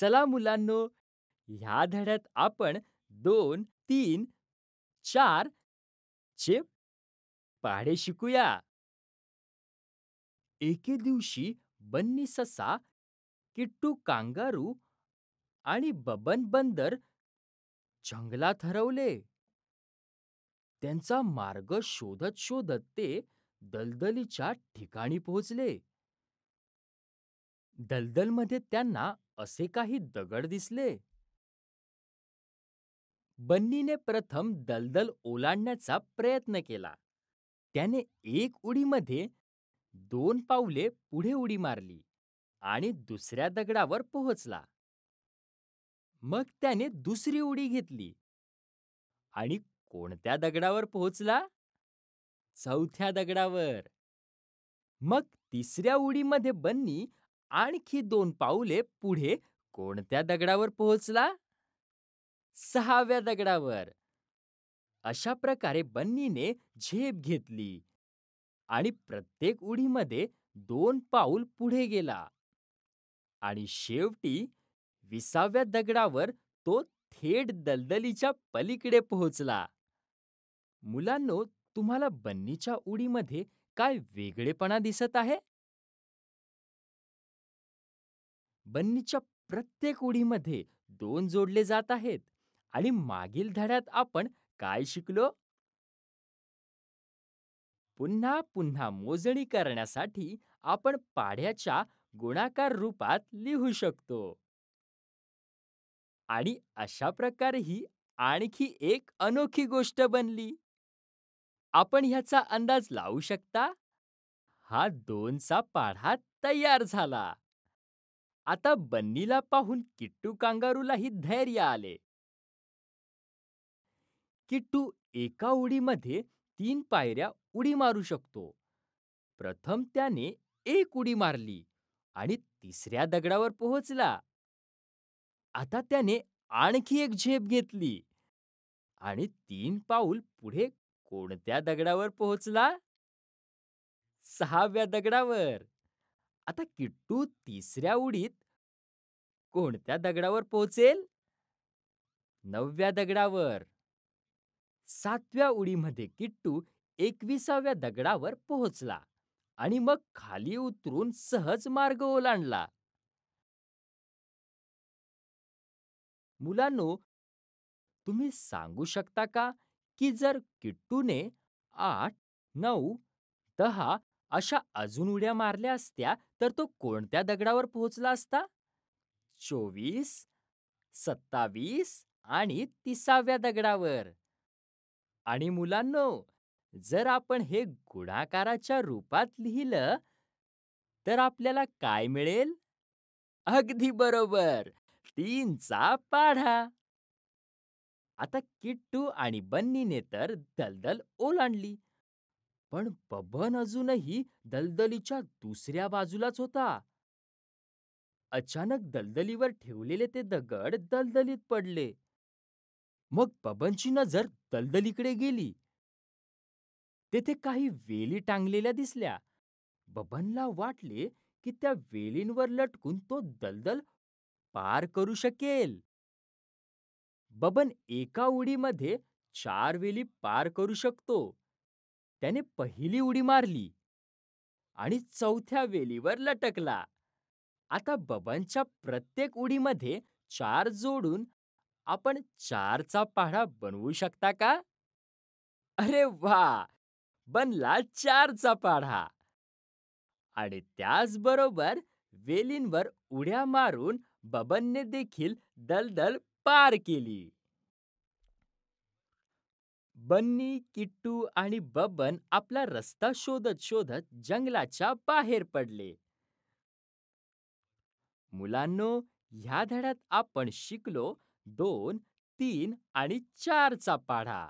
चला मुलांनो, ह्या धड्यात आपण दोन, तीन, चार चे पाढे शिकूया. एके दिवशी बन्नी ससा, किट्टू कांगारू आणि बबन बंदर जंगलात हरवले. त्यांचा मार्ग शोधत शोधत ते दलदलीच्या ठिकाणी पोहोचले. दलदलमध्ये त्यांना असे काही दगड दिसले. बन्नीने प्रथम दलदल ओलांडण्याचा प्रयत्न केला. त्याने एक उडीमध्ये दोन पावले पुढे उडी मारली आणि दुसऱ्या दगडावर पोहोचला. मग त्याने दुसरी उडी घेतली आणि कोणत्या दगडावर पोहोचला? चौथ्या दगडावर. मग तिसऱ्या उडीमध्ये बन्नी आणखी दोन पाऊले पुढे कोणत्या दगडावर पोहोचला सहाव्या दगडावर अशा प्रकारे बन्नीने झेप घेतली आणि प्रत्येक उडीमध्ये दोन पाऊल पुढे गेला आणि शेवटी विसाव्या दगडावर तो थेट दलदलीच्या पलीकडे पोहोचला मुलांनो तुम्हाला बन्नीच्या उडीमध्ये काय वेगळेपणा दिसत आहे बन्नीच्या प्रत्येक उडीमध्ये दोन जोडले जात आहेत आणि मागील धड्यात आपण काय शिकलो पुन्हा पुन्हा मोजणी करण्यासाठी आपण पाढ्याच्या गुणाकार रूपात लिहू शकतो आणि अशा प्रकारे ही आणखी एक अनोखी गोष्ट बनली आपण ह्याचा अंदाज लावू शकता हा दोनचा पाढा तयार झाला आता बन्नीला पाहून किट्टू कांगारूलाही धैर्य आले. किट्टू एका उडीमध्ये तीन पायऱ्या उडी मारू शकतो. प्रथम त्याने एक उडी मारली आणि तिसऱ्या दगडावर पोहोचला. आता त्याने आणखी एक झेप घेतली आणि तीन पाऊल पुढे कोणत्या दगडावर पोहोचला? सहाव्या दगडावर! आता किट्टू तिसऱ्या उडीत कोणत्या दगडावर पोहोचेल नवव्या दगडावर सातव्या उडीमध्ये किट्टू एकविसाव्या दगडावर पोहोचला आणि मग खाली उतरून सहज मार्ग ओलांडला मुलांनो तुम्ही सांगू शकता का की जर किट्टूने आठ नऊ दहा अशा अजून उड्या मारल्या असत्या तर तो कोणत्या दगडावर पोहोचला असता चोवीस सत्तावीस आणि तिसाव्या दगडावर आणि मुलांनो जर आपण हे गुणाकाराच्या रूपात लिहिलं तर आपल्याला काय मिळेल अगदी बरोबर तीनचा पाढा आता किट्टू आणि बन्नीने तर दलदल ओलांडली पण बबन अजूनही दलदलीच्या दुसऱ्या बाजूलाच होता अचानक दलदलीवर ठेवलेले ते दगड दलदलीत पडले मग बबनची नजर दलदलीकडे गेली तेथे काही वेली टांगलेल्या दिसल्या बबनला वाटले की त्या वेलींवर लटकून तो दलदल पार करू शकेल बबन एका उडीमध्ये चार वेली पार करू शकतो त्याने पहिली उडी मारली आणि चौथ्या वेलीवर लटकला. आता बबनच्या प्रत्येक उडीमध्ये चार जोडून आपण चारचा पाढा बनवू शकता का? अरे वा, बनला चारचा पाढा. आणि त्याचबरोबर वेलींवर उड्या मारून बबनने देखील दलदल पार केली. बन्नी, किट्टू आणि बबन आपला रस्ता शोधत शोधत जंगलाच्या बाहेर पडले. मुलांनो, ह्या धड्यात आपण शिकलो दोन, तीन आणि चारचा पाढा.